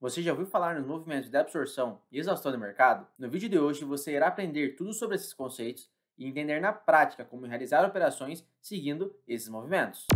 Você já ouviu falar nos movimentos de absorção e exaustão do mercado? No vídeo de hoje você irá aprender tudo sobre esses conceitos e entender na prática como realizar operações seguindo esses movimentos.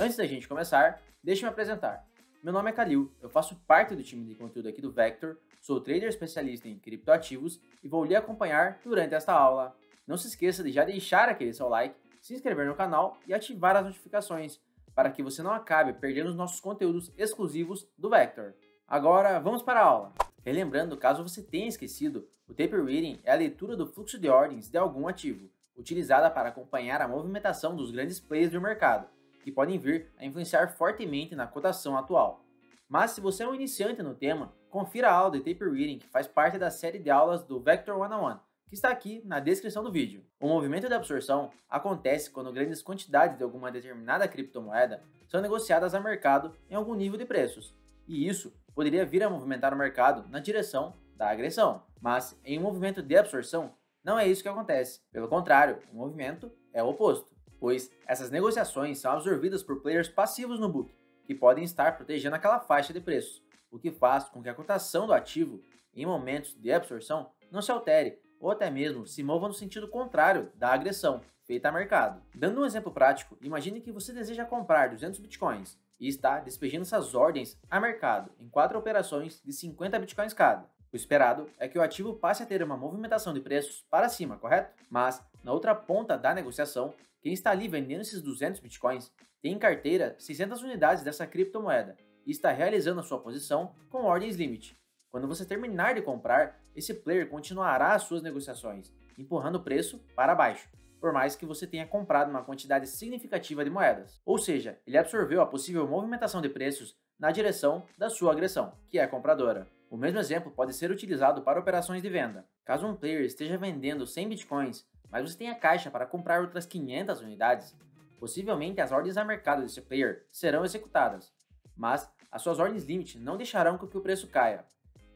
Antes da gente começar, deixe-me apresentar. Meu nome é Kalil, eu faço parte do time de conteúdo aqui do Vector, sou trader especialista em criptoativos e vou lhe acompanhar durante esta aula. Não se esqueça de já deixar aquele seu like se inscrever no canal e ativar as notificações para que você não acabe perdendo os nossos conteúdos exclusivos do Vector. Agora vamos para a aula. Relembrando, caso você tenha esquecido, o Taper Reading é a leitura do fluxo de ordens de algum ativo, utilizada para acompanhar a movimentação dos grandes players do mercado, que podem vir a influenciar fortemente na cotação atual. Mas se você é um iniciante no tema, confira a aula de Taper Reading, que faz parte da série de aulas do Vector 101, que está aqui na descrição do vídeo. O movimento de absorção acontece quando grandes quantidades de alguma determinada criptomoeda são negociadas a mercado em algum nível de preços, e isso poderia vir a movimentar o mercado na direção da agressão. Mas em um movimento de absorção, não é isso que acontece. Pelo contrário, o movimento é o oposto, pois essas negociações são absorvidas por players passivos no book, que podem estar protegendo aquela faixa de preços, o que faz com que a cotação do ativo em momentos de absorção não se altere ou até mesmo se movam no sentido contrário da agressão feita a mercado. Dando um exemplo prático, imagine que você deseja comprar 200 bitcoins e está despejando essas ordens a mercado em quatro operações de 50 bitcoins cada. O esperado é que o ativo passe a ter uma movimentação de preços para cima, correto? Mas, na outra ponta da negociação, quem está ali vendendo esses 200 bitcoins tem em carteira 600 unidades dessa criptomoeda e está realizando a sua posição com ordens limite. Quando você terminar de comprar, esse player continuará as suas negociações, empurrando o preço para baixo, por mais que você tenha comprado uma quantidade significativa de moedas. Ou seja, ele absorveu a possível movimentação de preços na direção da sua agressão, que é a compradora. O mesmo exemplo pode ser utilizado para operações de venda. Caso um player esteja vendendo 100 bitcoins, mas você tenha caixa para comprar outras 500 unidades, possivelmente as ordens a mercado desse player serão executadas, mas as suas ordens limite não deixarão que o preço caia,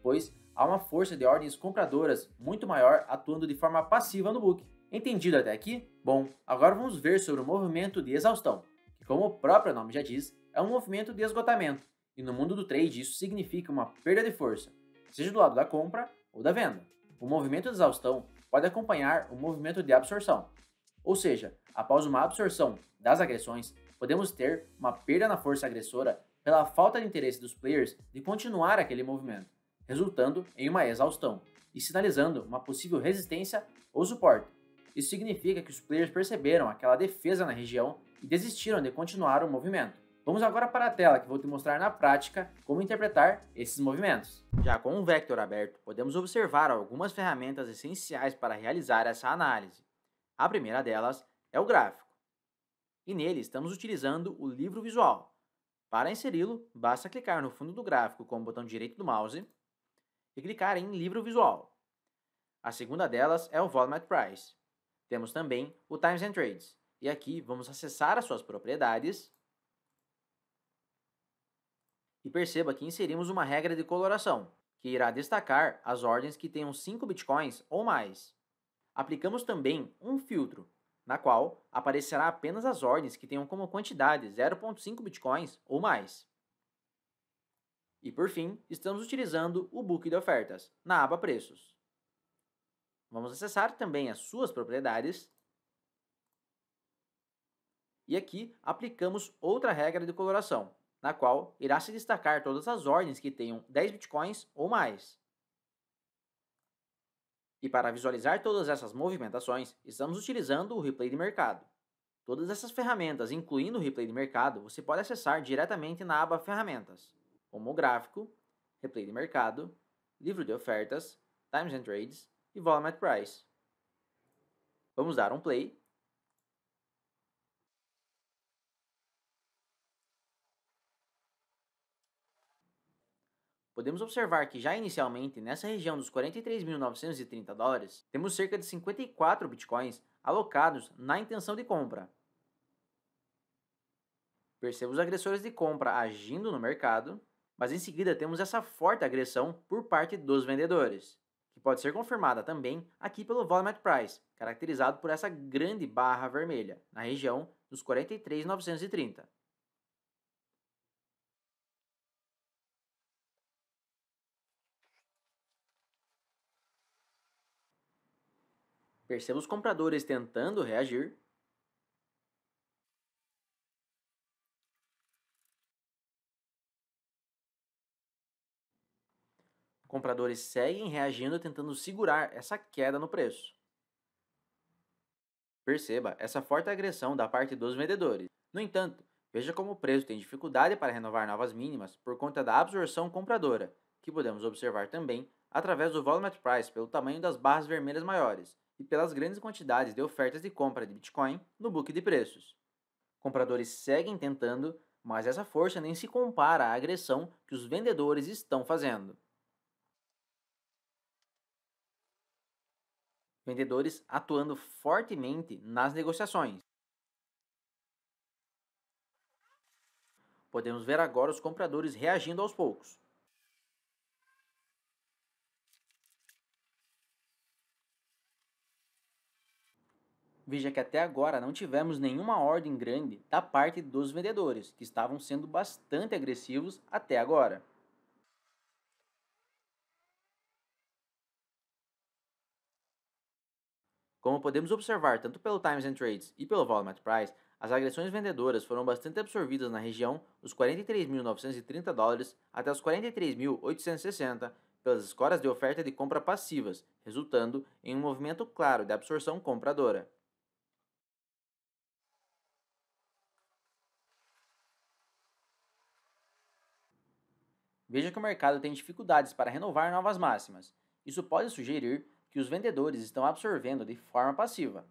pois há uma força de ordens compradoras muito maior atuando de forma passiva no book. Entendido até aqui? Bom, agora vamos ver sobre o movimento de exaustão, que como o próprio nome já diz, é um movimento de esgotamento, e no mundo do trade isso significa uma perda de força, seja do lado da compra ou da venda. O movimento de exaustão pode acompanhar o movimento de absorção, ou seja, após uma absorção das agressões, podemos ter uma perda na força agressora pela falta de interesse dos players de continuar aquele movimento resultando em uma exaustão e sinalizando uma possível resistência ou suporte. Isso significa que os players perceberam aquela defesa na região e desistiram de continuar o movimento. Vamos agora para a tela que vou te mostrar na prática como interpretar esses movimentos. Já com um vector aberto, podemos observar algumas ferramentas essenciais para realizar essa análise. A primeira delas é o gráfico. E nele estamos utilizando o livro visual. Para inseri-lo, basta clicar no fundo do gráfico com o botão direito do mouse e clicar em Livro Visual. A segunda delas é o Volume at Price. Temos também o Times and Trades, e aqui vamos acessar as suas propriedades. E perceba que inserimos uma regra de coloração, que irá destacar as ordens que tenham 5 bitcoins ou mais. Aplicamos também um filtro, na qual aparecerá apenas as ordens que tenham como quantidade 0.5 bitcoins ou mais. E por fim, estamos utilizando o book de ofertas, na aba Preços. Vamos acessar também as suas propriedades. E aqui aplicamos outra regra de coloração, na qual irá se destacar todas as ordens que tenham 10 bitcoins ou mais. E para visualizar todas essas movimentações, estamos utilizando o replay de mercado. Todas essas ferramentas, incluindo o replay de mercado, você pode acessar diretamente na aba Ferramentas homográfico, replay de mercado, livro de ofertas, times and trades e volume at price. Vamos dar um play. Podemos observar que já inicialmente, nessa região dos 43.930 dólares, temos cerca de 54 bitcoins alocados na intenção de compra. Percebemos os agressores de compra agindo no mercado mas em seguida temos essa forte agressão por parte dos vendedores, que pode ser confirmada também aqui pelo volume at price, caracterizado por essa grande barra vermelha, na região dos 43,930. Percebemos os compradores tentando reagir, compradores seguem reagindo tentando segurar essa queda no preço. Perceba essa forte agressão da parte dos vendedores. No entanto, veja como o preço tem dificuldade para renovar novas mínimas por conta da absorção compradora, que podemos observar também através do Volume Price pelo tamanho das barras vermelhas maiores e pelas grandes quantidades de ofertas de compra de Bitcoin no book de preços. Compradores seguem tentando, mas essa força nem se compara à agressão que os vendedores estão fazendo. vendedores atuando fortemente nas negociações. Podemos ver agora os compradores reagindo aos poucos. Veja que até agora não tivemos nenhuma ordem grande da parte dos vendedores, que estavam sendo bastante agressivos até agora. Como podemos observar tanto pelo Times and Trades e pelo Volume Price, as agressões vendedoras foram bastante absorvidas na região dos 43.930 dólares até os 43.860 pelas escoras de oferta de compra passivas, resultando em um movimento claro de absorção compradora. Veja que o mercado tem dificuldades para renovar novas máximas. Isso pode sugerir que os vendedores estão absorvendo de forma passiva.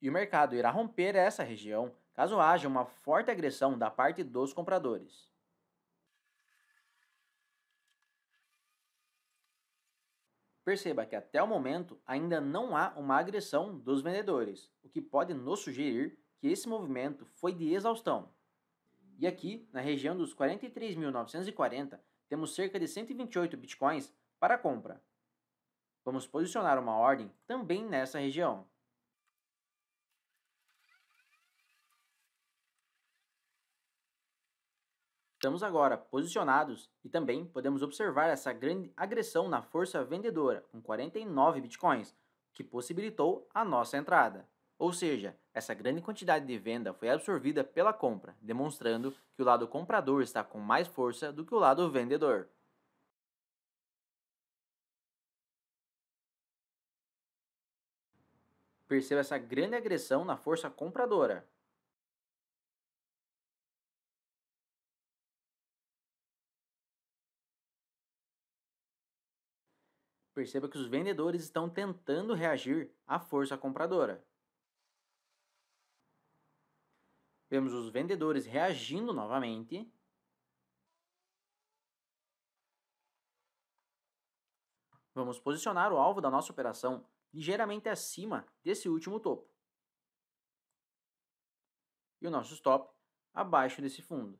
E o mercado irá romper essa região caso haja uma forte agressão da parte dos compradores. Perceba que até o momento ainda não há uma agressão dos vendedores, o que pode nos sugerir que esse movimento foi de exaustão. E aqui, na região dos 43.940, temos cerca de 128 bitcoins para compra, Vamos posicionar uma ordem também nessa região. Estamos agora posicionados e também podemos observar essa grande agressão na força vendedora, com 49 bitcoins, que possibilitou a nossa entrada. Ou seja, essa grande quantidade de venda foi absorvida pela compra, demonstrando que o lado comprador está com mais força do que o lado vendedor. perceba essa grande agressão na força compradora. Perceba que os vendedores estão tentando reagir à força compradora. Vemos os vendedores reagindo novamente. Vamos posicionar o alvo da nossa operação ligeiramente acima desse último topo. E o nosso stop abaixo desse fundo.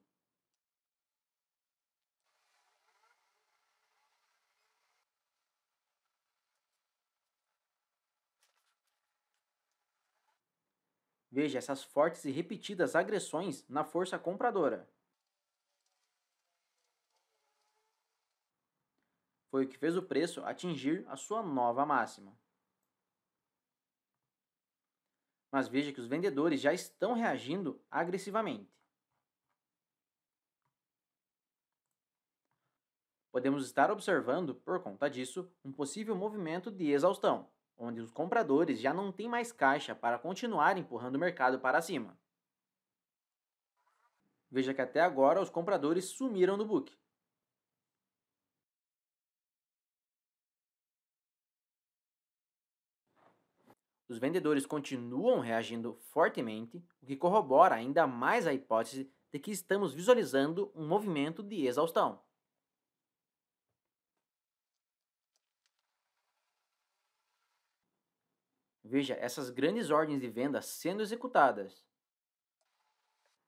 Veja essas fortes e repetidas agressões na força compradora. Foi o que fez o preço atingir a sua nova máxima. mas veja que os vendedores já estão reagindo agressivamente. Podemos estar observando, por conta disso, um possível movimento de exaustão, onde os compradores já não têm mais caixa para continuar empurrando o mercado para cima. Veja que até agora os compradores sumiram do book, os vendedores continuam reagindo fortemente, o que corrobora ainda mais a hipótese de que estamos visualizando um movimento de exaustão. Veja essas grandes ordens de venda sendo executadas.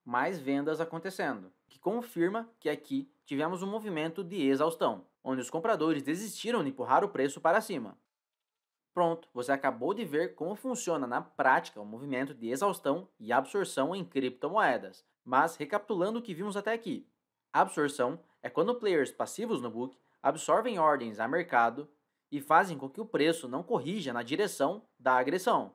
Mais vendas acontecendo, que confirma que aqui tivemos um movimento de exaustão, onde os compradores desistiram de empurrar o preço para cima. Pronto, você acabou de ver como funciona na prática o movimento de exaustão e absorção em criptomoedas. Mas recapitulando o que vimos até aqui: absorção é quando players passivos no book absorvem ordens a mercado e fazem com que o preço não corrija na direção da agressão.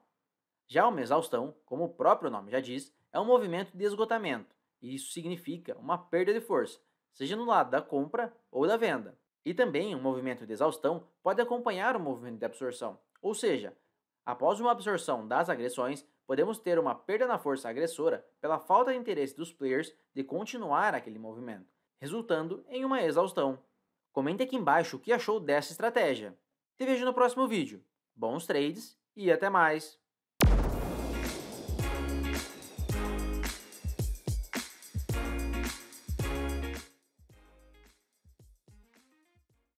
Já uma exaustão, como o próprio nome já diz, é um movimento de esgotamento, e isso significa uma perda de força, seja no lado da compra ou da venda. E também um movimento de exaustão pode acompanhar o um movimento de absorção, ou seja, após uma absorção das agressões, podemos ter uma perda na força agressora pela falta de interesse dos players de continuar aquele movimento, resultando em uma exaustão. Comente aqui embaixo o que achou dessa estratégia. Te vejo no próximo vídeo. Bons trades e até mais!